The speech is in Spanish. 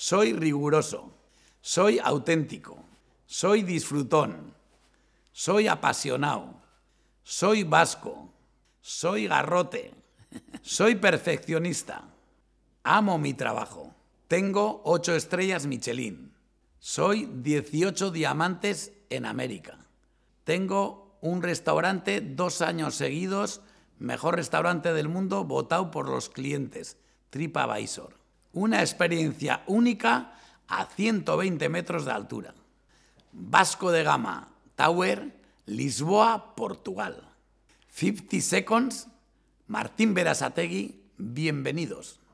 Soy riguroso, soy auténtico, soy disfrutón, soy apasionado, soy vasco, soy garrote, soy perfeccionista, amo mi trabajo, tengo ocho estrellas Michelin, soy 18 diamantes en América, tengo un restaurante dos años seguidos, mejor restaurante del mundo, votado por los clientes, TripAdvisor. Una experiencia única a 120 metros de altura. Vasco de Gama Tower, Lisboa, Portugal. 50 Seconds, Martín Verasategui, bienvenidos.